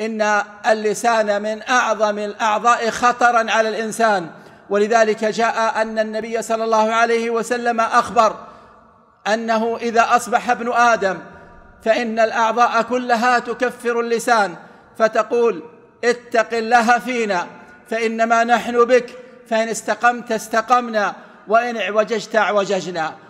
إن اللسان من أعظم الأعضاء خطرا على الإنسان ولذلك جاء أن النبي صلى الله عليه وسلم أخبر أنه إذا أصبح ابن آدم فإن الأعضاء كلها تكفر اللسان فتقول اتق الله فينا فإنما نحن بك فإن استقمت استقمنا وإن اعوججت اعوججنا